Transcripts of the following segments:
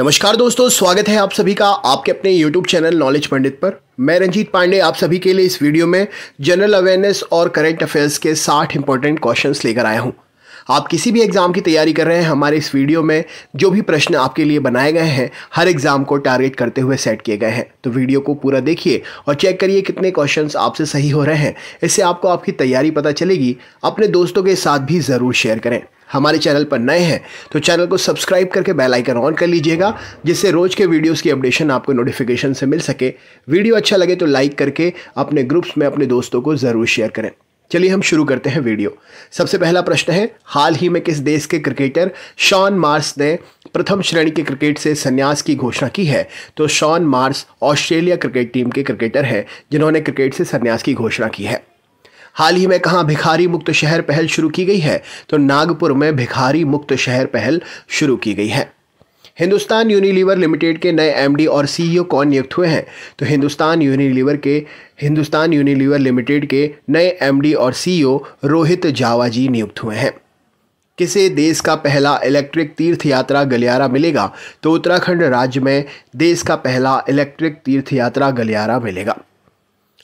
नमस्कार दोस्तों स्वागत है आप सभी का आपके अपने यूट्यूब चैनल नॉलेज पंडित पर मैं रंजीत पांडे आप सभी के लिए इस वीडियो में जनरल अवेयरनेस और करंट अफेयर्स के 60 इंपॉर्टेंट क्वेश्चंस लेकर आया हूं आप किसी भी एग्ज़ाम की तैयारी कर रहे हैं हमारे इस वीडियो में जो भी प्रश्न आपके लिए बनाए गए हैं हर एग्ज़ाम को टारगेट करते हुए सेट किए गए हैं तो वीडियो को पूरा देखिए और चेक करिए कितने क्वेश्चन आपसे सही हो रहे हैं इससे आपको आपकी तैयारी पता चलेगी अपने दोस्तों के साथ भी ज़रूर शेयर करें हमारे चैनल पर नए हैं तो चैनल को सब्सक्राइब करके बेल आइकन ऑन कर लीजिएगा जिससे रोज के वीडियोस की अपडेशन आपको नोटिफिकेशन से मिल सके वीडियो अच्छा लगे तो लाइक करके अपने ग्रुप्स में अपने दोस्तों को ज़रूर शेयर करें चलिए हम शुरू करते हैं वीडियो सबसे पहला प्रश्न है हाल ही में किस देश के क्रिकेटर शॉन मार्स ने प्रथम श्रेणी के क्रिकेट से संन्यास की घोषणा की है तो Shaun Marsh Australia cricket team के क्रिकेटर हैं जिन्होंने क्रिकेट से संन्यास की घोषणा की है हाल ही में कहाँ भिखारी मुक्त शहर पहल शुरू की गई है तो नागपुर में भिखारी मुक्त शहर पहल शुरू की गई है हिंदुस्तान यूनिलीवर लिमिटेड के नए एमडी और सीईओ कौन नियुक्त हुए हैं तो हिंदुस्तान यूनिलीवर के हिंदुस्तान यूनिलीवर लिमिटेड के नए एमडी और सीईओ रोहित जावा जी नियुक्त हुए हैं किसे देश का पहला इलेक्ट्रिक तीर्थ यात्रा गलियारा मिलेगा तो उत्तराखंड राज्य में देश का पहला इलेक्ट्रिक तीर्थ यात्रा गलियारा मिलेगा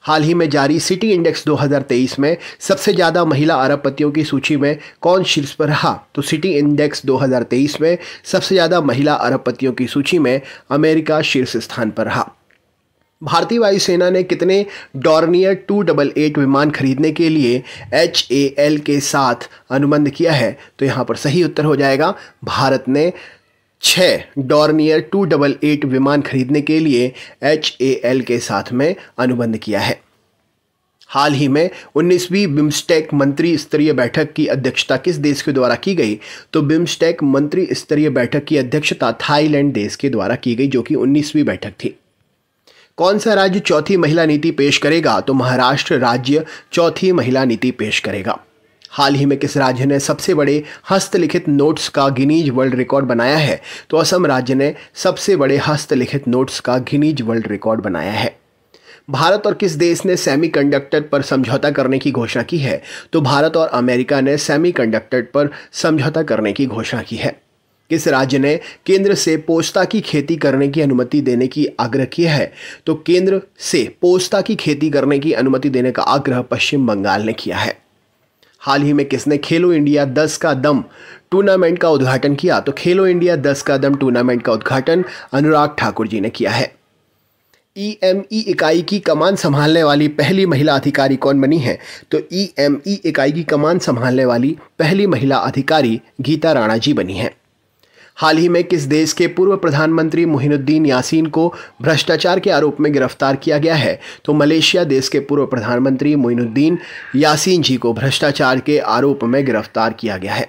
हाल ही में जारी सिटी इंडेक्स 2023 में सबसे ज़्यादा महिला अरबपतियों की सूची में कौन शीर्ष पर रहा तो सिटी इंडेक्स 2023 में सबसे ज़्यादा महिला अरबपतियों की सूची में अमेरिका शीर्ष स्थान पर रहा भारतीय वायुसेना ने कितने डॉर्नियर टू डबल एट विमान खरीदने के लिए एच ए एल के साथ अनुबंध किया है तो यहाँ पर सही उत्तर हो जाएगा भारत ने छः डॉर्नियर टू डबल एट विमान खरीदने के लिए एच ए एल के साथ में अनुबंध किया है हाल ही में 19वीं बिम्स्टेक मंत्री स्तरीय बैठक की अध्यक्षता किस देश के द्वारा की गई तो बिम्स्टेक मंत्री स्तरीय बैठक की अध्यक्षता थाईलैंड देश के द्वारा की गई जो कि 19वीं बैठक थी कौन सा राज्य चौथी महिला नीति पेश करेगा तो महाराष्ट्र राज्य चौथी महिला नीति पेश करेगा हाल ही में किस राज्य ने सबसे बड़े हस्तलिखित नोट्स का गिनीज वर्ल्ड रिकॉर्ड बनाया है तो असम राज्य ने सबसे बड़े हस्तलिखित नोट्स का गिनीज वर्ल्ड रिकॉर्ड बनाया है भारत और किस देश ने सेमीकंडक्टर पर समझौता करने की घोषणा की है तो भारत और अमेरिका ने सेमीकंडक्टर पर समझौता करने की घोषणा की है किस राज्य ने केंद्र से पोस्ता की खेती करने की अनुमति देने की आग्रह किया है तो केंद्र से पोस्ता की खेती करने की अनुमति देने का आग्रह पश्चिम बंगाल ने किया है हाल ही में किसने खेलो इंडिया 10 का दम टूर्नामेंट का उद्घाटन किया तो खेलो इंडिया 10 का दम टूर्नामेंट का उद्घाटन अनुराग ठाकुर जी ने किया है ईएमई e e इकाई की कमान संभालने वाली पहली महिला अधिकारी कौन बनी है तो ईएमई e इकाई की कमान संभालने वाली पहली महिला अधिकारी गीता राणा जी बनी है हाल ही में किस देश के पूर्व प्रधानमंत्री मोहिनुद्दीन यासीन को भ्रष्टाचार के आरोप में गिरफ्तार किया गया है तो मलेशिया देश के पूर्व प्रधानमंत्री मोहिनुद्दीन यासीन जी को भ्रष्टाचार के आरोप में गिरफ्तार किया गया है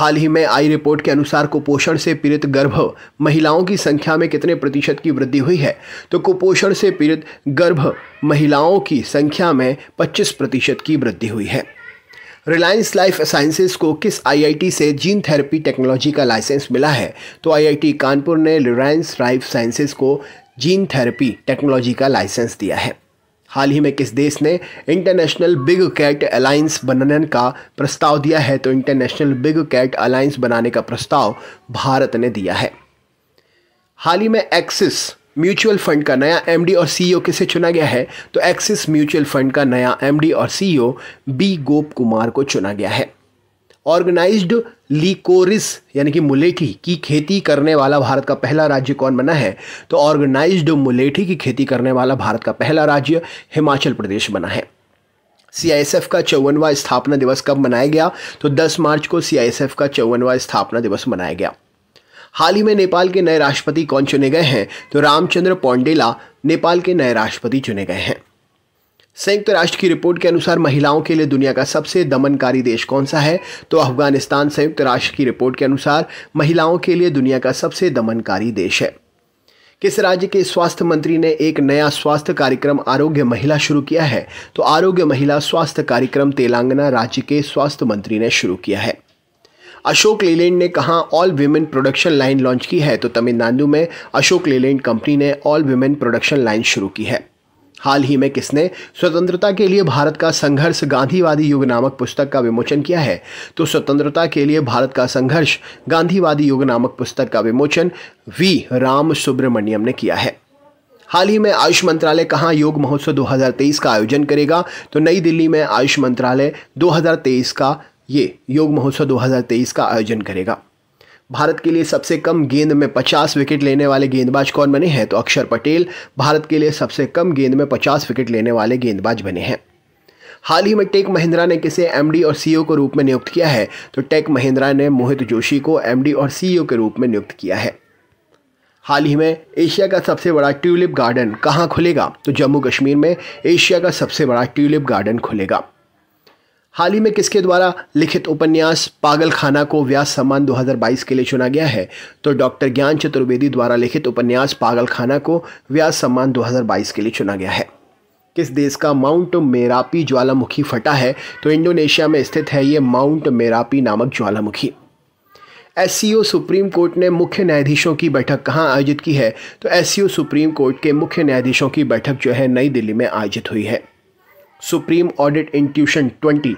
हाल ही में आई रिपोर्ट के अनुसार कुपोषण से पीड़ित गर्भ महिलाओं की संख्या में कितने प्रतिशत की वृद्धि हुई है तो कुपोषण से पीड़ित गर्भ महिलाओं की संख्या में 25 प्रतिशत की वृद्धि हुई है रिलायंस लाइफ साइंसेज को किस आईआईटी से जीन थेरेपी टेक्नोलॉजी का लाइसेंस मिला है तो आईआईटी कानपुर ने रिलायंस लाइफ साइंसेज को जीन थेरेपी टेक्नोलॉजी का लाइसेंस दिया है हाल ही में किस देश ने इंटरनेशनल बिग कैट अलायंस बनने का प्रस्ताव दिया है तो इंटरनेशनल बिग कैट अलायंस बनाने का प्रस्ताव भारत ने दिया है हाल ही में एक्सिस म्यूचुअल फंड का नया एमडी और सीईओ e किसे चुना गया है तो एक्सिस म्यूचुअल फंड का नया एमडी और CEO B e Gopakumar को चुना गया है ऑर्गेनाइज्ड लिकोरिस यानी कि मुलेठी की खेती करने वाला भारत का पहला राज्य कौन बना है तो ऑर्गेनाइज्ड मुलेठी की खेती करने वाला भारत का पहला राज्य हिमाचल प्रदेश बना है सीआईएसएफ का चौवनवा स्थापना दिवस कब मनाया गया तो 10 मार्च को सीआईएसएफ का चौवनवा स्थापना दिवस मनाया गया हाल ही में नेपाल के नए राष्ट्रपति कौन चुने गए हैं तो रामचंद्र पौंडेला नेपाल के नए राष्ट्रपति चुने गए हैं संयुक्त राष्ट्र की रिपोर्ट के अनुसार महिलाओं के लिए दुनिया का सबसे दमनकारी देश कौन सा है तो अफगानिस्तान संयुक्त राष्ट्र की रिपोर्ट के अनुसार महिलाओं के लिए दुनिया का सबसे दमनकारी देश है किस राज्य के स्वास्थ्य मंत्री ने एक नया स्वास्थ्य कार्यक्रम आरोग्य महिला शुरू किया है तो आरोग्य महिला स्वास्थ्य कार्यक्रम तेलंगाना राज्य के स्वास्थ्य मंत्री ने शुरू किया है अशोक लेलैंड ने कहा all women production line launch की है तो तमिलनाडु में अशोक लेलैंड कंपनी ने ऑल वीमेन प्रोडक्शन लाइन शुरू की है हाल ही में किसने स्वतंत्रता के लिए भारत का संघर्ष गांधीवादी युग नामक पुस्तक का विमोचन किया है तो स्वतंत्रता के लिए भारत का संघर्ष गांधीवादी युग नामक पुस्तक का विमोचन वी राम सुब्रमण्यम ने किया है हाल ही में आयुष मंत्रालय कहाँ योग महोत्सव 2023 का आयोजन करेगा तो नई दिल्ली में आयुष मंत्रालय 2023 का ये योग महोत्सव 2023 का आयोजन करेगा भारत के लिए सबसे कम गेंद में 50 विकेट लेने वाले गेंदबाज कौन बने हैं तो अक्षर पटेल भारत के लिए सबसे कम गेंद में 50 विकेट लेने वाले गेंदबाज बने हैं हाल ही में टेक महिंद्रा ने किसे एमडी और सीईओ e के रूप में नियुक्त किया है तो टेक महिंद्रा ने मोहित जोशी को एमडी और सीईओ e के रूप में नियुक्त किया है हाल ही में एशिया का सबसे बड़ा ट्यूलिप गार्डन कहाँ खुलेगा तो जम्मू कश्मीर में एशिया का सबसे बड़ा ट्यूलिप गार्डन खुलेगा हाल ही में किसके द्वारा लिखित उपन्यास पागल खाना को व्यास सम्मान 2022 के लिए चुना गया है तो डॉक्टर ज्ञान चतुर्वेदी द्वारा लिखित उपन्यास पागल खाना को व्यास सम्मान 2022 के लिए चुना गया है किस देश का माउंट मेरापी ज्वालामुखी फटा है तो इंडोनेशिया में स्थित है ये माउंट मेरापी नामक ज्वालामुखी एस सुप्रीम कोर्ट ने मुख्य न्यायाधीशों की बैठक कहाँ आयोजित की है तो एस सुप्रीम कोर्ट के मुख्य न्यायाधीशों की बैठक जो है नई दिल्ली में आयोजित हुई है supreme audit institution 20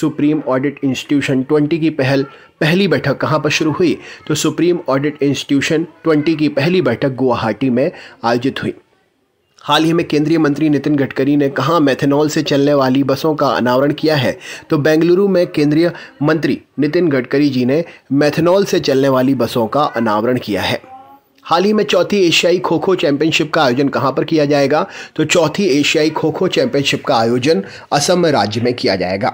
supreme audit institution 20 की पहल पहली बैठक कहाँ पर शुरू हुई तो सुप्रीम ऑडिट इंस्टीट्यूशन 20 की पहली बैठक गुवाहाटी में आयोजित हुई हाल ही में केंद्रीय मंत्री नितिन गडकरी ने कहाँ मेथेनॉल से चलने वाली बसों का अनावरण किया है तो बेंगलुरु में केंद्रीय मंत्री नितिन गडकरी जी ने मेथेनॉल से चलने वाली बसों का अनावरण किया है हाल ही में चौथी एशियाई खो खो चैंपियनशिप का आयोजन कहाँ पर किया जाएगा तो चौथी एशियाई खो खो चैंपियनशिप का आयोजन असम राज्य में किया जाएगा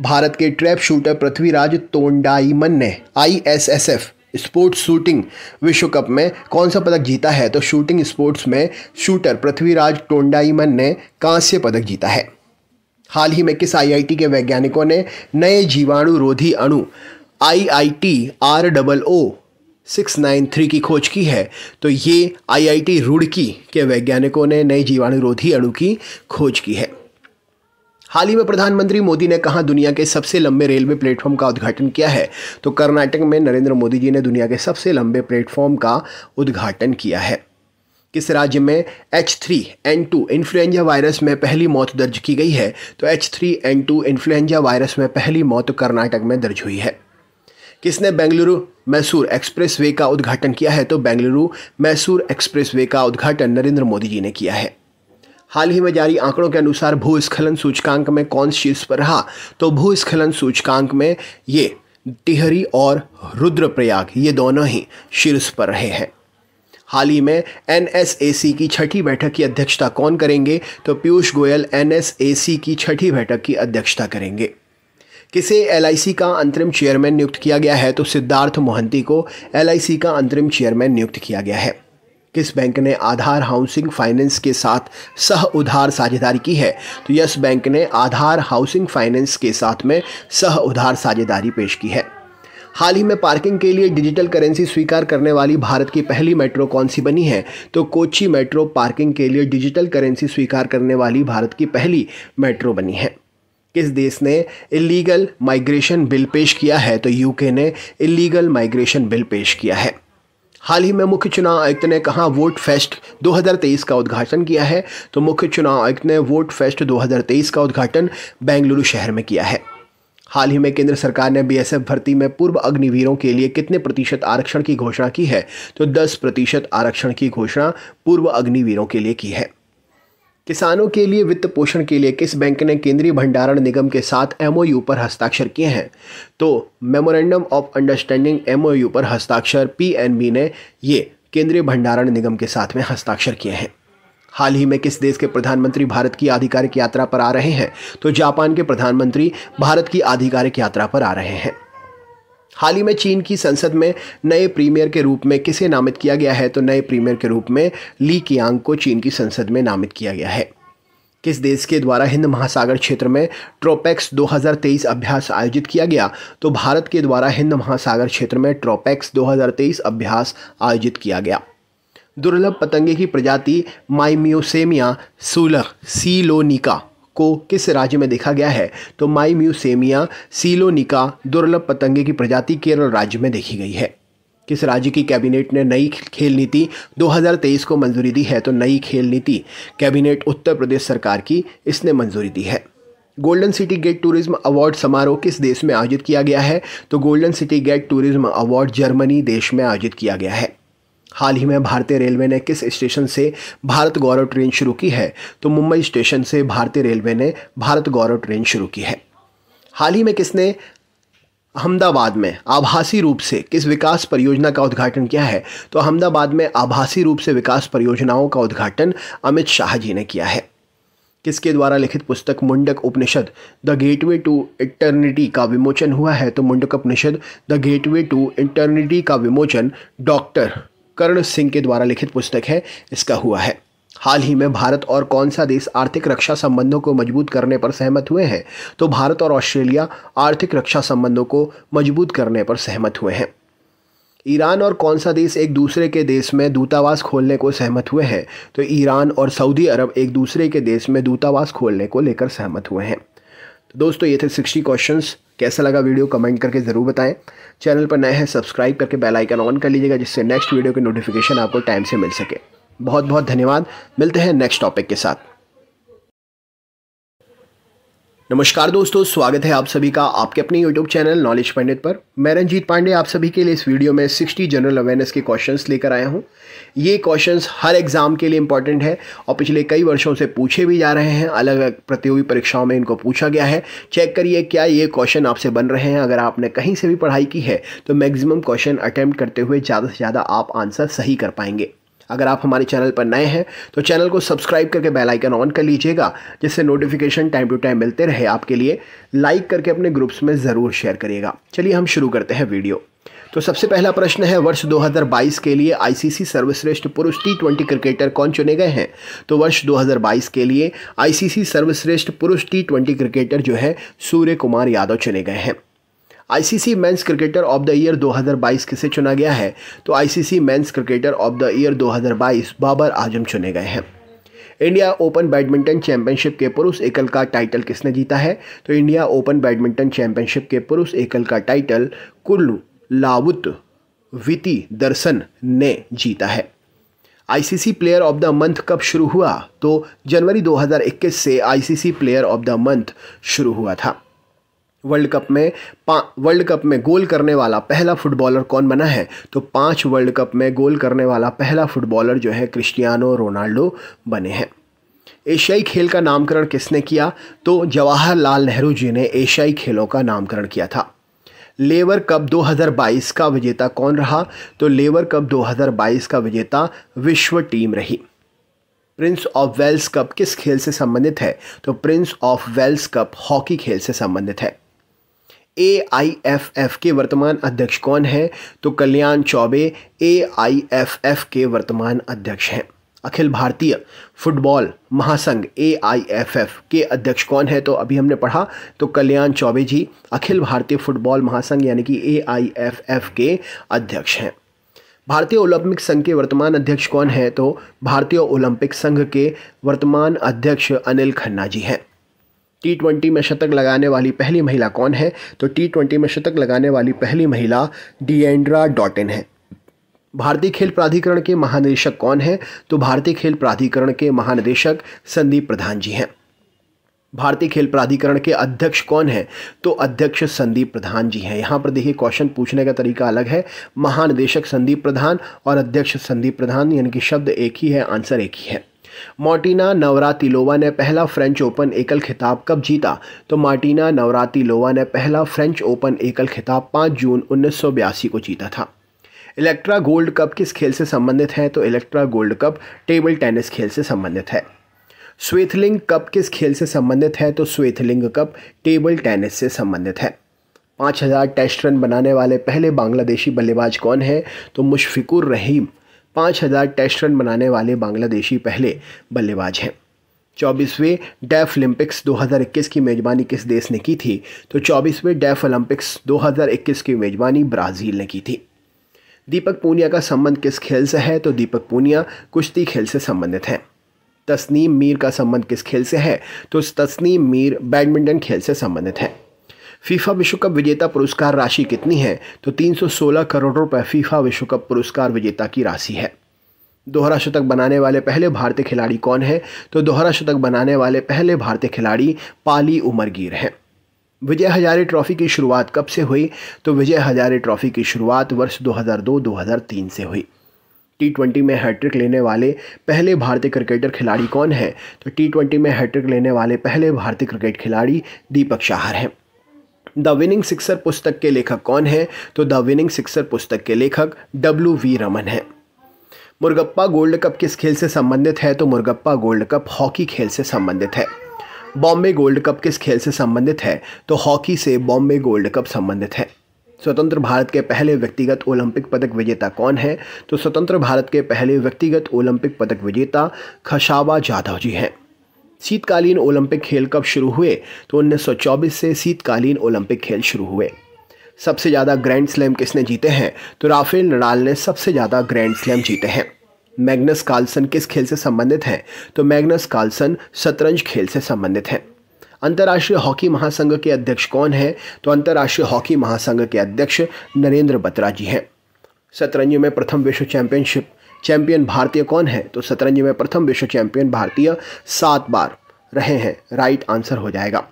भारत के ट्रैप शूटर पृथ्वीराज तोंडाईमन ने आईएसएसएफ स्पोर्ट्स शूटिंग विश्व कप में कौन सा पदक जीता है तो शूटिंग स्पोर्ट्स में शूटर पृथ्वीराज टोंडाईमन ने कांस्य पदक जीता है हाल ही में किस आईआईटी के वैज्ञानिकों ने नए जीवाणु रोधी अणु I I T R double O six nine three की खोज की है तो ये आईआईटी रुड़की के वैज्ञानिकों ने नई जीवाणुरोधी अणु की खोज की है हाल ही में प्रधानमंत्री मोदी ने कहा दुनिया के सबसे लंबे रेलवे प्लेटफॉर्म का उद्घाटन किया है तो कर्नाटक में नरेंद्र मोदी जी ने दुनिया के सबसे लंबे प्लेटफॉर्म का उद्घाटन किया है किस राज्य में H three N two influenza virus में पहली मौत दर्ज की गई है तो H three N two influenza virus में पहली मौत कर्नाटक में दर्ज हुई है किसने बेंगलुरु मैसूर एक्सप्रेसवे का उद्घाटन किया है तो बेंगलुरु मैसूर एक्सप्रेसवे का उद्घाटन नरेंद्र मोदी जी ने किया है हाल ही में जारी आंकड़ों के अनुसार भूस्खलन सूचकांक में कौन शीर्ष पर रहा तो भूस्खलन सूचकांक में ये टिहरी और रुद्रप्रयाग ये दोनों ही शीर्ष पर रहे हैं हाल ही में एन की छठी बैठक की अध्यक्षता कौन करेंगे तो पीयूष गोयल एन की छठी बैठक की अध्यक्षता करेंगे किसे एल का अंतरिम चेयरमैन नियुक्त किया गया है तो सिद्धार्थ मोहंती को एल का अंतरिम चेयरमैन नियुक्त किया गया है किस बैंक ने आधार हाउसिंग फाइनेंस के साथ सह उधार साझेदारी की है तो यस बैंक ने आधार हाउसिंग फाइनेंस के साथ में सह उधार साझेदारी पेश की है हाल ही में पार्किंग के लिए डिजिटल करेंसी स्वीकार करने वाली भारत की पहली मेट्रो कौन सी बनी है तो कोची मेट्रो पार्किंग के लिए डिजिटल करेंसी स्वीकार करने वाली भारत की पहली मेट्रो बनी है किस देश ने इलीगल माइग्रेशन बिल पेश किया है तो यूके ने इलीगल माइग्रेशन बिल पेश किया है हाल ही में मुख्य चुनाव आयुक्त ने कहा वोट फेस्ट 2023 का उद्घाटन किया है तो मुख्य चुनाव आयुक्त ने वोट फेस्ट 2023 का उद्घाटन बेंगलुरु शहर में किया है हाल ही में केंद्र सरकार ने बीएसएफ भर्ती में पूर्व अग्निवीरों के लिए कितने प्रतिशत आरक्षण की घोषणा की है तो 10 प्रतिशत आरक्षण की घोषणा पूर्व अग्निवीरों के लिए की है किसानों के लिए वित्त पोषण के लिए किस बैंक ने केंद्रीय भंडारण निगम के साथ एमओयू पर हस्ताक्षर किए हैं तो मेमोरेंडम ऑफ अंडरस्टैंडिंग एमओयू पर हस्ताक्षर पीएनबी ने ये केंद्रीय भंडारण निगम के साथ में हस्ताक्षर किए हैं हाल ही में किस देश के प्रधानमंत्री भारत की आधिकारिक यात्रा पर आ रहे हैं तो जापान के प्रधानमंत्री भारत की आधिकारिक यात्रा पर आ रहे हैं हाल ही में चीन की संसद में नए प्रीमियर के रूप में किसे नामित किया गया है तो नए प्रीमियर के रूप में ली कियांग को चीन की संसद में नामित किया गया है किस देश के द्वारा हिंद महासागर क्षेत्र में ट्रोपेक्स 2023 अभ्यास आयोजित किया गया तो भारत के द्वारा हिंद महासागर क्षेत्र में ट्रोपेक्स 2023 अभ्यास आयोजित किया गया दुर्लभ पतंगे की प्रजाति माइम्योसेमिया सुलह सीलोनिका को किस राज्य में देखा गया है तो माई म्यूसेमिया सीलोनिका दुर्लभ पतंगे की प्रजाति केरल राज्य में देखी गई है किस राज्य की कैबिनेट ने नई खेल नीति 2023 को मंजूरी दी है तो नई खेल नीति कैबिनेट उत्तर प्रदेश सरकार की इसने मंजूरी दी है golden city gate tourism award समारोह किस देश में आयोजित किया गया है तो golden city gate tourism award Germany देश में आयोजित किया गया है हाल ही में भारतीय रेलवे ने किस स्टेशन से भारत गौरव ट्रेन शुरू की है तो मुंबई स्टेशन से भारतीय रेलवे ने भारत गौरव ट्रेन शुरू की है हाल ही में किसने अहमदाबाद में आभासी रूप से किस विकास परियोजना का उद्घाटन किया है तो अहमदाबाद में आभासी रूप से विकास परियोजनाओं का उद्घाटन अमित शाह जी ने किया है किसके द्वारा लिखित पुस्तक Mundaka Upanishad the gateway to eternity का विमोचन हुआ है तो Mundaka Upanishad the gateway to eternity का विमोचन डॉक्टर कर्ण सिंह के द्वारा लिखित पुस्तक है इसका हुआ है हाल ही में भारत और कौन सा देश आर्थिक रक्षा संबंधों को मजबूत करने पर सहमत हुए हैं तो भारत और ऑस्ट्रेलिया आर्थिक रक्षा संबंधों को मजबूत करने पर सहमत हुए हैं ईरान और कौन सा देश एक दूसरे के देश में दूतावास खोलने को सहमत हुए हैं तो ईरान और सऊदी अरब एक दूसरे के देश में दूतावास खोलने को लेकर सहमत हुए हैं तो दोस्तों ये थे सिक्सटी क्वेश्चंस कैसा लगा वीडियो कमेंट करके ज़रूर बताएं चैनल पर नए हैं सब्सक्राइब करके बेल आइकन ऑन कर लीजिएगा जिससे नेक्स्ट वीडियो की नोटिफिकेशन आपको टाइम से मिल सके बहुत बहुत धन्यवाद मिलते हैं नेक्स्ट टॉपिक के साथ नमस्कार दोस्तों स्वागत है आप सभी का आपके अपने यूट्यूब चैनल नॉलेज पंडित पर मैं रंजीत पांडे आप सभी के लिए इस वीडियो में 60 जनरल अवेयरनेस के क्वेश्चंस लेकर आया हूं ये क्वेश्चंस हर एग्ज़ाम के लिए इंपॉर्टेंट है और पिछले कई वर्षों से पूछे भी जा रहे हैं अलग अलग प्रतियोगी परीक्षाओं में इनको पूछा गया है चेक करिए क्या ये क्वेश्चन आपसे बन रहे हैं अगर आपने कहीं से भी पढ़ाई की है तो मैक्सिमम क्वेश्चन अटैम्प्ट करते हुए ज़्यादा से ज़्यादा आप आंसर सही कर पाएंगे अगर आप हमारे चैनल पर नए हैं तो चैनल को सब्सक्राइब करके बेल आइकन ऑन कर लीजिएगा जिससे नोटिफिकेशन टाइम टू टाइम मिलते रहे आपके लिए लाइक करके अपने ग्रुप्स में ज़रूर शेयर करिएगा चलिए हम शुरू करते हैं वीडियो तो सबसे पहला प्रश्न है वर्ष 2022 के लिए आईसीसी सर्वश्रेष्ठ पुरुष टी ट्वेंटी क्रिकेटर कौन चुने गए हैं तो वर्ष 2022 के लिए आईसीसी सर्वश्रेष्ठ पुरुष टी ट्वेंटी क्रिकेटर जो है सूर्य कुमार यादव चुने गए हैं ICC men's cricketer of the year 2022 किसे चुना गया है तो ICC men's cricketer of the year 2022 Babar Azam चुने गए हैं इंडिया ओपन बैडमिंटन चैंपियनशिप के पुरुष एकल का टाइटल किसने जीता है तो इंडिया ओपन बैडमिंटन चैंपियनशिप के पुरुष एकल का title Kunlavut Vitidsarn ने जीता है ICC player of the month कब शुरू हुआ तो जनवरी 2021 से ICC player of the month शुरू हुआ था वर्ल्ड कप में वर्ल्ड कप में गोल करने वाला पहला फुटबॉलर कौन बना है तो पांच वर्ल्ड कप में गोल करने वाला पहला फुटबॉलर जो है क्रिस्टियानो रोनाल्डो बने हैं एशियाई खेल का नामकरण किसने किया तो जवाहरलाल नेहरू जी ने एशियाई खेलों का नामकरण किया था लेबर कप 2022 का विजेता कौन रहा तो लेबर कप 2022 का विजेता विश्व टीम रही प्रिंस ऑफ वेल्स कप किस खेल से संबंधित है तो Prince of Wales cup hockey खेल से संबंधित है ए आई एफ एफ के वर्तमान अध्यक्ष कौन हैं तो Kalyan Chaubey A I F F के वर्तमान अध्यक्ष हैं अखिल भारतीय फुटबॉल महासंघ ए आई एफ एफ के अध्यक्ष कौन है तो अभी हमने पढ़ा तो कल्याण चौबे जी अखिल भारतीय फुटबॉल महासंघ यानी कि ए आई एफ एफ के अध्यक्ष हैं भारतीय ओलंपिक संघ के वर्तमान अध्यक्ष कौन है तो भारतीय ओलंपिक संघ के वर्तमान अध्यक्ष अनिल खन्ना जी हैं टी ट्वेंटी में शतक लगाने वाली पहली महिला कौन है तो टी ट्वेंटी में शतक लगाने वाली पहली महिला डिएंड्रा डॉटिन है भारतीय खेल प्राधिकरण के महानिदेशक कौन है तो भारतीय खेल प्राधिकरण के महानिदेशक संदीप प्रधान जी हैं भारतीय खेल प्राधिकरण के अध्यक्ष कौन है तो अध्यक्ष संदीप प्रधान जी हैं यहाँ पर देखिए क्वेश्चन पूछने का तरीका अलग है महानिदेशक संदीप प्रधान और अध्यक्ष संदीप प्रधान यानी कि शब्द एक ही है आंसर एक ही है मार्टिना नवरातिलोवा ने पहला फ्रेंच ओपन एकल खिताब कब जीता तो मार्टिना नवरातिलोवा ने पहला फ्रेंच ओपन एकल खिताब 5 जून उन्नीस को जीता था इलेक्ट्रा गोल्ड कप किस खेल से संबंधित है तो Electra gold cup table tennis खेल से संबंधित है स्वेथलिंग कप किस खेल से संबंधित है तो स्वेथलिंग कप टेबल टेनिस से संबंधित है 5000 हज़ार टेस्ट रन बनाने वाले पहले बांग्लादेशी बल्लेबाज कौन है तो मुशफिकुर रहीम पाँच हज़ार टेस्ट रन बनाने वाले बांग्लादेशी पहले बल्लेबाज हैं चौबीसवें डैफ ओलंपिक्स 2021 की मेज़बानी किस देश ने की थी तो चौबीसवें डैफ ओलंपिक्स 2021 की मेज़बानी ब्राज़ील ने की थी दीपक पूनिया का संबंध किस खेल से है तो दीपक पूनिया कुश्ती खेल से संबंधित हैं तस्नीम मीर का संबंध किस खेल से है तो तस्नीम मीर बैडमिंटन खेल से संबंधित हैं फीफा विश्व कप विजेता पुरस्कार राशि कितनी है तो 316 करोड़ रुपए फीफा विश्व कप पुरस्कार विजेता की राशि है दोहरा शतक बनाने वाले पहले भारतीय खिलाड़ी कौन है तो दोहरा शतक बनाने वाले पहले भारतीय खिलाड़ी पाली उमरगीर हैं विजय हजारे ट्रॉफी की शुरुआत कब से हुई तो विजय हजारे ट्रॉफी की शुरुआत वर्ष 2002-2003 से हुई टी ट्वेंटी में हैट्रिक लेने वाले पहले भारतीय क्रिकेटर खिलाड़ी कौन है तो टी ट्वेंटी में हैट्रिक लेने वाले पहले भारतीय क्रिकेट खिलाड़ी दीपक शाहर हैं द विनिंग सिक्सर पुस्तक के लेखक कौन है तो द विनिंग सिक्सर पुस्तक के लेखक डब्ल्यू वी रमन है मुर्गप्पा गोल्ड कप किस खेल से संबंधित है तो मुर्गप्पा गोल्ड कप हॉकी खेल से संबंधित है बॉम्बे गोल्ड कप किस खेल से संबंधित है तो हॉकी से बॉम्बे गोल्ड कप संबंधित है स्वतंत्र भारत के पहले व्यक्तिगत ओलंपिक पदक विजेता कौन है तो स्वतंत्र भारत के पहले व्यक्तिगत ओलंपिक पदक विजेता खशावा जाधव जी हैं शीतकालीन ओलंपिक खेल कब शुरू हुए तो 1924 से शीतकालीन ओलंपिक खेल शुरू हुए सबसे ज़्यादा ग्रैंड स्लैम किसने जीते हैं तो राफेल नडाल ने सबसे ज़्यादा ग्रैंड स्लैम जीते हैं मैग्नस कार्लसन किस खेल से संबंधित हैं तो मैग्नस कार्लसन शतरंज खेल से संबंधित हैं अंतर्राष्ट्रीय हॉकी महासंघ के अध्यक्ष कौन हैं तो अंतर्राष्ट्रीय हॉकी महासंघ के अध्यक्ष नरेंद्र बत्रा जी हैं शतरंज में प्रथम विश्व चैंपियनशिप चैंपियन भारतीय कौन है तो शतरंज में प्रथम विश्व चैंपियन भारतीय सात बार रहे हैं राइट आंसर हो जाएगा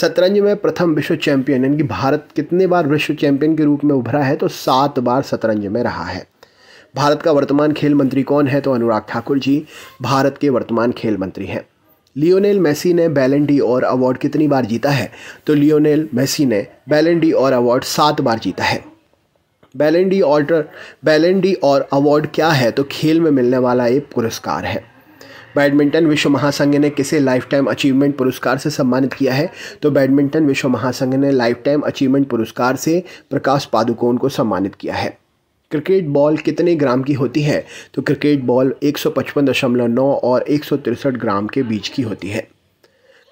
शतरंज में प्रथम विश्व चैंपियन यानी कि भारत कितने बार विश्व चैंपियन के रूप में उभरा है तो सात बार शतरंज में रहा है भारत का वर्तमान खेल मंत्री कौन है तो अनुराग ठाकुर जी भारत के वर्तमान खेल मंत्री हैं लियोनेल मेसी ने बैलेंडी और अवार्ड कितनी बार जीता है तो लियोनेल मेसी ने बैलेंडी और अवार्ड सात बार जीता है बैलेंडी ऑर्डर बैलेंडी और अवार्ड क्या है तो खेल में मिलने वाला ये पुरस्कार है बैडमिंटन विश्व महासंघ ने किसे लाइफ टाइम अचीवमेंट पुरस्कार से सम्मानित किया है तो बैडमिंटन विश्व महासंघ ने लाइफ टाइम अचीवमेंट पुरस्कार से प्रकाश पादुकोण को सम्मानित किया है क्रिकेट बॉल कितने ग्राम की होती है तो क्रिकेट बॉल नौ और एक ग्राम के बीच की होती है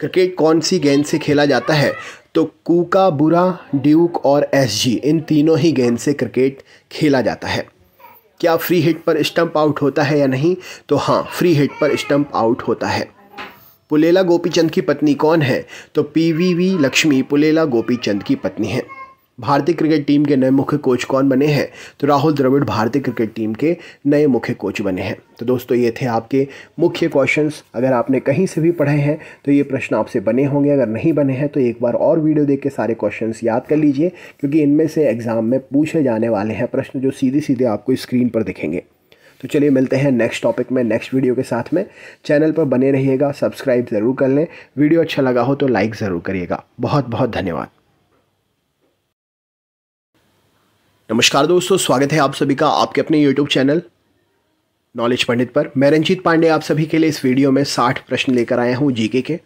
क्रिकेट कौन सी गेंद से खेला जाता है तो कूका बुरा ड्यूक और एसजी इन तीनों ही गेंद से क्रिकेट खेला जाता है क्या फ्री हिट पर स्टंप आउट होता है या नहीं तो हाँ फ्री हिट पर स्टंप आउट होता है पुलेला गोपीचंद की पत्नी कौन है तो पीवीवी लक्ष्मी पुलेला गोपीचंद की पत्नी है भारतीय क्रिकेट टीम के नए मुख्य कोच कौन बने हैं तो राहुल द्रविड़ भारतीय क्रिकेट टीम के नए मुख्य कोच बने हैं तो दोस्तों ये थे आपके मुख्य क्वेश्चंस अगर आपने कहीं से भी पढ़े हैं तो ये प्रश्न आपसे बने होंगे अगर नहीं बने हैं तो एक बार और वीडियो देख के सारे क्वेश्चन याद कर लीजिए क्योंकि इनमें से एग्ज़ाम में पूछे जाने वाले हैं प्रश्न जो सीधे सीधे आपको स्क्रीन पर दिखेंगे तो चलिए मिलते हैं नेक्स्ट टॉपिक में नेक्स्ट वीडियो के साथ में चैनल पर बने रहिएगा सब्सक्राइब ज़रूर कर लें वीडियो अच्छा लगा हो तो लाइक ज़रूर करिएगा बहुत बहुत धन्यवाद नमस्कार दोस्तों स्वागत है आप सभी का आपके अपने यूट्यूब चैनल नॉलेज पंडित पर मैं रंजीत पांडे आप सभी के लिए इस वीडियो में 60 प्रश्न लेकर आया हूँ जीके के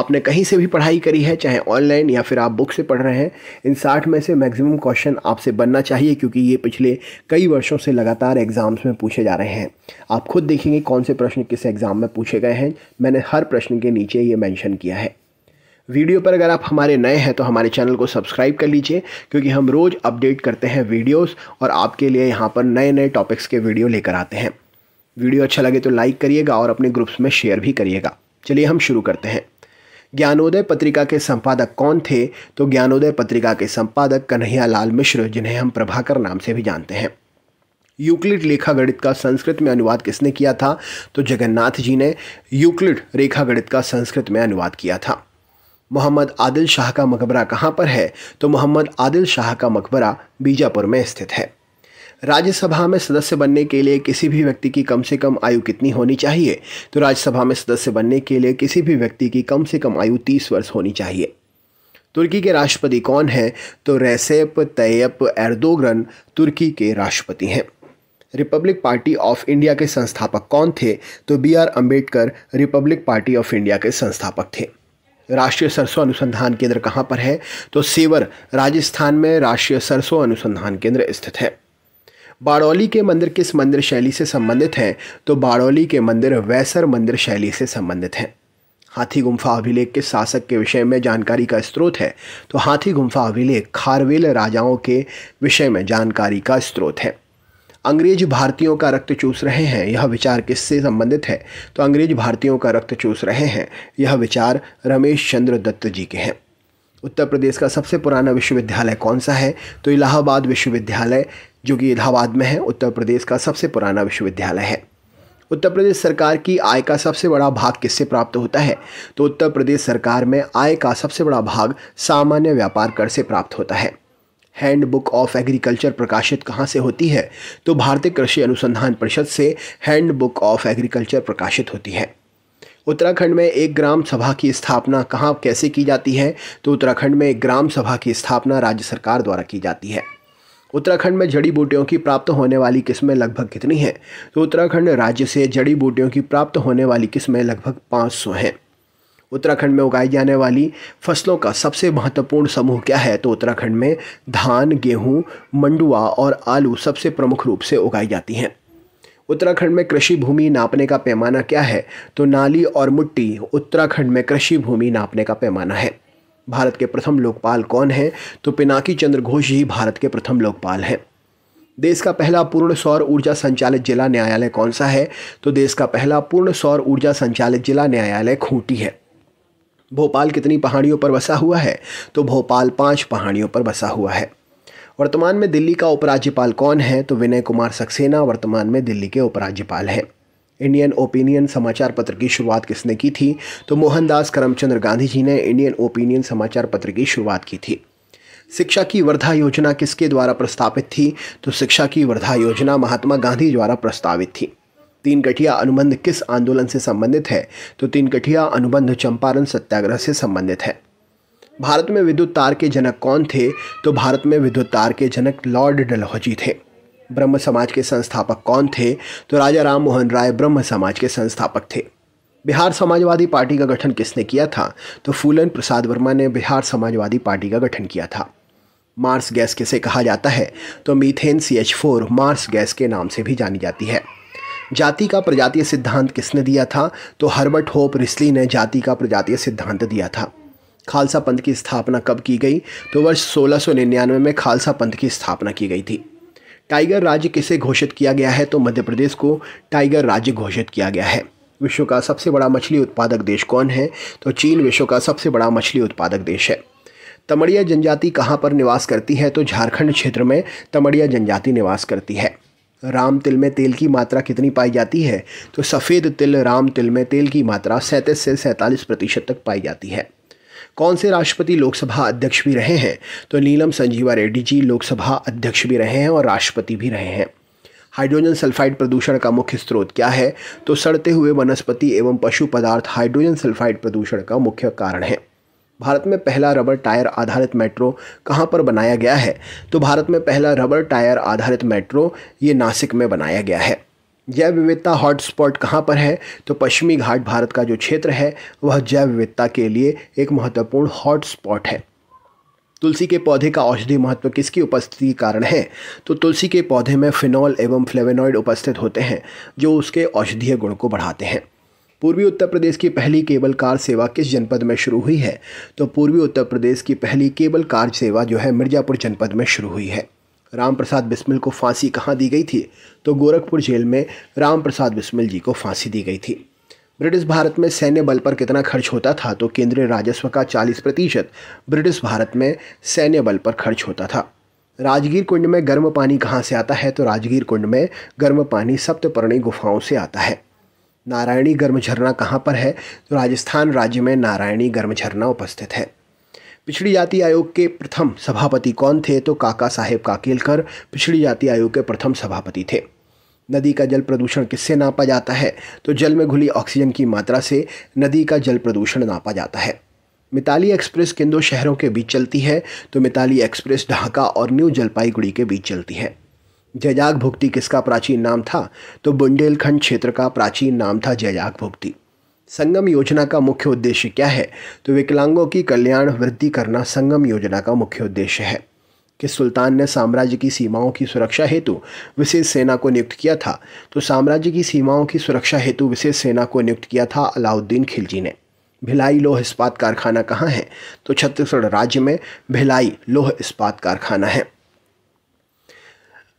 आपने कहीं से भी पढ़ाई करी है चाहे ऑनलाइन या फिर आप बुक से पढ़ रहे हैं इन 60 में से मैक्सिमम क्वेश्चन आपसे बनना चाहिए क्योंकि ये पिछले कई वर्षों से लगातार एग्ज़ाम्स में पूछे जा रहे हैं आप खुद देखेंगे कौन से प्रश्न किस एग्ज़ाम में पूछे गए हैं मैंने हर प्रश्न के नीचे ये मैंशन किया है वीडियो पर अगर आप हमारे नए हैं तो हमारे चैनल को सब्सक्राइब कर लीजिए क्योंकि हम रोज़ अपडेट करते हैं वीडियोस और आपके लिए यहाँ पर नए नए टॉपिक्स के वीडियो लेकर आते हैं वीडियो अच्छा लगे तो लाइक करिएगा और अपने ग्रुप्स में शेयर भी करिएगा चलिए हम शुरू करते हैं ज्ञानोदय पत्रिका के संपादक कौन थे तो ज्ञानोदय पत्रिका के संपादक कन्हैया लाल मिश्र जिन्हें हम प्रभाकर नाम से भी जानते हैं यूक्लिड रेखा गणित का संस्कृत में अनुवाद किसने किया था तो जगन्नाथ जी ने यूक्लिड रेखा गणित का संस्कृत में अनुवाद किया था मोहम्मद आदिल शाह का मकबरा कहाँ पर है तो मोहम्मद आदिल शाह का मकबरा बीजापुर में स्थित है राज्यसभा में सदस्य बनने के लिए किसी भी व्यक्ति की कम से कम आयु कितनी होनी चाहिए तो राज्यसभा में सदस्य बनने के लिए किसी भी व्यक्ति की कम से कम आयु तीस वर्ष होनी चाहिए तुर्की के राष्ट्रपति कौन हैं तो रेसेप तैयप एर्दोगरन तुर्की के राष्ट्रपति हैं रिपब्लिक पार्टी ऑफ इंडिया के संस्थापक कौन थे तो B R Ambedkar Republic Party of India के संस्थापक थे राष्ट्रीय सरसों अनुसंधान केंद्र कहाँ पर है तो सेवर राजस्थान में राष्ट्रीय सरसों अनुसंधान केंद्र स्थित है बाड़ौली के मंदिर किस मंदिर शैली से संबंधित हैं तो बाड़ौली के मंदिर वैसर मंदिर शैली से संबंधित हैं हाथी गुम्फा अभिलेख किस शासक के विषय में जानकारी का स्रोत है तो हाथी गुम्फा अभिलेख खारवेल राजाओं के विषय में जानकारी का स्रोत है अंग्रेज भारतीयों का रक्त चूस रहे हैं यह विचार किससे संबंधित है तो अंग्रेज भारतीयों का रक्त चूस रहे हैं यह विचार रमेश चंद्र दत्त जी के हैं उत्तर प्रदेश का सबसे पुराना विश्वविद्यालय कौन सा है तो इलाहाबाद विश्वविद्यालय जो कि इलाहाबाद में है उत्तर प्रदेश का सबसे पुराना विश्वविद्यालय है उत्तर प्रदेश सरकार की आय का सबसे बड़ा भाग किससे प्राप्त होता है तो उत्तर प्रदेश सरकार में आय का सबसे बड़ा भाग सामान्य व्यापार कर से प्राप्त होता है हैंड बुक ऑफ एग्रीकल्चर प्रकाशित कहाँ से होती है तो भारतीय कृषि अनुसंधान परिषद से हैंड बुक ऑफ एग्रीकल्चर प्रकाशित होती है उत्तराखंड में एक ग्राम सभा की स्थापना कहाँ कैसे की जाती है तो उत्तराखंड में एक ग्राम सभा की स्थापना राज्य सरकार द्वारा की जाती है उत्तराखंड में जड़ी बूटियों की प्राप्त होने वाली किस्में लगभग कितनी हैं तो उत्तराखंड राज्य से जड़ी बूटियों की प्राप्त होने वाली किस्में लगभग 500 हैं उत्तराखंड में उगाई जाने वाली फसलों का सबसे महत्वपूर्ण समूह क्या है तो उत्तराखंड में धान गेहूँ मंडुआ और आलू सबसे प्रमुख रूप से उगाई जाती हैं उत्तराखंड में कृषि भूमि नापने का पैमाना क्या है तो नाली और मुट्टी उत्तराखंड में कृषि भूमि नापने का पैमाना है भारत के प्रथम लोकपाल कौन हैं तो पिनाकी चंद्र घोष ही भारत के प्रथम लोकपाल हैं देश का पहला पूर्ण सौर ऊर्जा संचालित जिला न्यायालय कौन सा है तो देश का पहला पूर्ण सौर ऊर्जा संचालित जिला न्यायालय खूंटी है भोपाल कितनी पहाड़ियों पर बसा हुआ है तो भोपाल पांच पहाड़ियों पर बसा हुआ है वर्तमान में दिल्ली का उपराज्यपाल कौन है तो विनय कुमार सक्सेना वर्तमान में दिल्ली के उपराज्यपाल हैं इंडियन ओपिनियन समाचार पत्र की शुरुआत किसने की थी तो मोहनदास करमचंद्र गांधी जी ने इंडियन ओपिनियन समाचार पत्र की शुरुआत की थी शिक्षा की वर्धा योजना किसके द्वारा प्रस्तावित थी तो शिक्षा की वर्धा योजना महात्मा गांधी द्वारा प्रस्तावित थी तीन गठिया अनुबंध किस आंदोलन से संबंधित है तो तीन गठिया अनुबंध चंपारण सत्याग्रह से संबंधित है भारत में विद्युत तार के जनक कौन थे तो भारत में विद्युत तार के जनक लॉर्ड डलहौजी थे ब्रह्म समाज के संस्थापक कौन थे तो राजा राम मोहन राय ब्रह्म समाज के संस्थापक थे बिहार समाजवादी पार्टी का गठन किसने किया था तो फूलन प्रसाद वर्मा ने बिहार समाजवादी पार्टी का गठन किया था मार्स गैस किसे कहा जाता है तो methane C H four marsh gas के नाम से भी जानी जाती है जाति का प्रजातीय सिद्धांत किसने दिया था तो हर्बर्ट होप रिस्ली ने जाति का प्रजातीय सिद्धांत दिया था खालसा पंथ की स्थापना कब की गई तो वर्ष निन्यानवे में खालसा पंथ की स्थापना की गई थी टाइगर राज्य किसे घोषित किया गया है तो मध्य प्रदेश को टाइगर राज्य घोषित किया गया है विश्व का सबसे बड़ा मछली उत्पादक देश कौन है तो चीन विश्व का सबसे बड़ा मछली उत्पादक देश है तमड़िया जनजाति कहाँ पर निवास करती है तो झारखंड क्षेत्र में तमड़िया जनजाति निवास करती है राम तिल में तेल की मात्रा कितनी पाई जाती है तो सफ़ेद तिल राम तिल में तेल की मात्रा सैंतीस से सैंतालीस प्रतिशत तक पाई जाती है कौन से राष्ट्रपति लोकसभा अध्यक्ष भी रहे हैं तो नीलम संजीवा रेड्डी जी लोकसभा अध्यक्ष भी रहे हैं और राष्ट्रपति भी रहे हैं हाइड्रोजन सल्फाइड प्रदूषण का मुख्य स्रोत क्या है तो सड़ते हुए वनस्पति एवं पशु पदार्थ हाइड्रोजन सल्फाइड प्रदूषण का मुख्य कारण है भारत में पहला रबर टायर आधारित मेट्रो कहाँ पर बनाया गया है तो भारत में पहला रबर टायर आधारित मेट्रो ये नासिक में बनाया गया है जैव विविधता हॉटस्पॉट कहाँ पर है तो पश्चिमी घाट भारत का जो क्षेत्र है वह जैव विविधता के लिए एक महत्वपूर्ण हॉटस्पॉट है तुलसी के पौधे का औषधि महत्व किसकी उपस्थिति के कारण है तो तुलसी के पौधे में फिनॉल एवं फ्लेवेनॉइड उपस्थित होते हैं जो उसके औषधीय गुण को बढ़ाते हैं पूर्वी उत्तर प्रदेश की पहली केबल कार सेवा किस जनपद में शुरू हुई है तो पूर्वी उत्तर प्रदेश की पहली केबल कार सेवा जो है मिर्जापुर जनपद में शुरू हुई है राम प्रसाद बिस्मिल को फांसी कहाँ दी गई थी तो गोरखपुर जेल में राम प्रसाद बिस्मिल जी को फांसी दी गई थी ब्रिटिश भारत में सैन्य बल पर कितना खर्च होता था तो केंद्रीय राजस्व का 40 प्रतिशत ब्रिटिश भारत में सैन्य बल पर खर्च होता था राजगीर कुंड में गर्म पानी कहाँ से आता है तो राजगीर कुंड में गर्म पानी सप्तपर्णी गुफाओं से आता है नारायणी गर्म झरना कहाँ पर है तो राजस्थान राज्य में नारायणी गर्म झरना उपस्थित है पिछड़ी जाति आयोग के प्रथम सभापति कौन थे तो काका साहेब काकेलकर पिछड़ी जाति आयोग के प्रथम सभापति थे नदी का जल प्रदूषण किससे नापा जाता है तो जल में घुली ऑक्सीजन की मात्रा से नदी का जल प्रदूषण नापा जाता है मिताली एक्सप्रेस किन दो शहरों के बीच चलती है तो मिताली एक्सप्रेस ढाका और न्यू जलपाईगुड़ी के बीच चलती है जयजाग भुक्ति किसका प्राचीन नाम था तो बुंदेलखंड क्षेत्र का प्राचीन नाम था जयजाग भुक्ति संगम योजना का मुख्य उद्देश्य क्या है तो विकलांगों की कल्याण वृद्धि करना संगम योजना का मुख्य उद्देश्य है कि सुल्तान ने साम्राज्य की सीमाओं की सुरक्षा हेतु विशेष सेना को नियुक्त किया था तो साम्राज्य की सीमाओं की सुरक्षा हेतु विशेष सेना को नियुक्त किया था अलाउद्दीन खिलजी ने भिलाई लोह इस्पात कारखाना कहाँ है तो छत्तीसगढ़ राज्य में भिलाई लोह इस्पात कारखाना है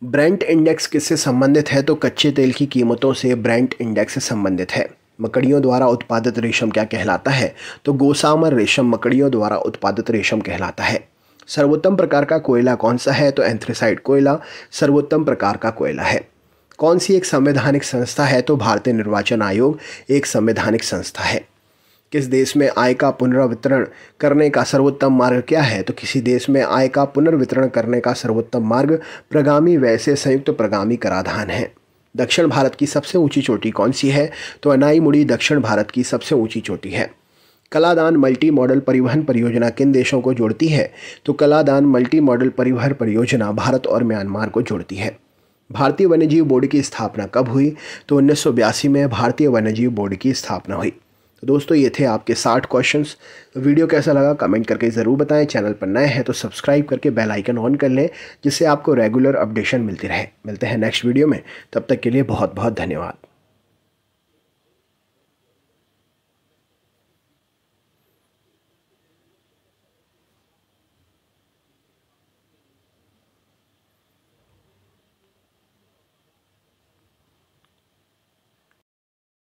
ब्रांड इंडेक्स किससे संबंधित है तो कच्चे तेल की कीमतों से ब्रांड इंडेक्स से संबंधित है मकड़ियों द्वारा उत्पादित रेशम क्या कहलाता है तो गोसामर रेशम मकड़ियों द्वारा उत्पादित रेशम कहलाता है सर्वोत्तम प्रकार का कोयला कौन सा है तो एंथ्रेसाइड कोयला सर्वोत्तम प्रकार का कोयला है कौन सी एक संवैधानिक संस्था है तो भारतीय निर्वाचन आयोग एक संवैधानिक संस्था है किस देश में आय का पुनर्वितरण करने का सर्वोत्तम मार्ग क्या है तो किसी देश में आय का पुनर्वितरण करने का सर्वोत्तम मार्ग प्रगामी वैसे संयुक्त प्रगामी कराधान है दक्षिण भारत की सबसे ऊंची चोटी कौन सी है तो अनाईमुड़ी दक्षिण भारत की सबसे ऊंची चोटी है कलादान मल्टी मॉडल परिवहन परियोजना किन देशों को जोड़ती है तो कलादान मल्टी मॉडल परिवहन परियोजना भारत और म्यांमार को जोड़ती है भारतीय वन्यजीव बोर्ड की स्थापना कब हुई तो उन्नीस में भारतीय वन्यजीव बोर्ड की स्थापना हुई तो दोस्तों ये थे आपके साठ क्वेश्चन वीडियो कैसा लगा कमेंट करके ज़रूर बताएं चैनल पर नए हैं तो सब्सक्राइब करके बेल आइकन ऑन कर लें जिससे आपको रेगुलर अपडेशन मिलती रहे मिलते हैं नेक्स्ट वीडियो में तब तक के लिए बहुत बहुत धन्यवाद